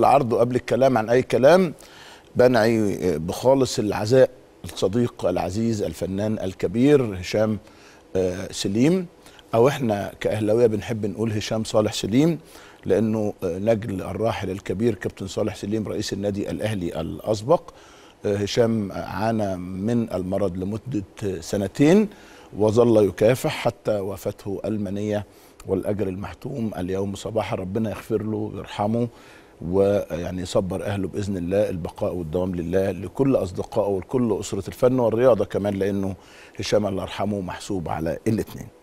العرض قبل الكلام عن أي كلام بنعي بخالص العزاء الصديق العزيز الفنان الكبير هشام آه، سليم أو إحنا كأهلاوية بنحب نقول هشام صالح سليم لأنه آه، نجل الراحل الكبير كابتن صالح سليم رئيس النادي الأهلي الأسبق آه، هشام عانى من المرض لمدة سنتين وظل يكافح حتى وفاته المنية والأجر المحتوم اليوم صباحا ربنا يغفر له ويرحمه ويعني يصبر اهله باذن الله البقاء والدوام لله لكل اصدقائه ولكل اسره الفن والرياضه كمان لانه هشام الله يرحمه محسوب على الاثنين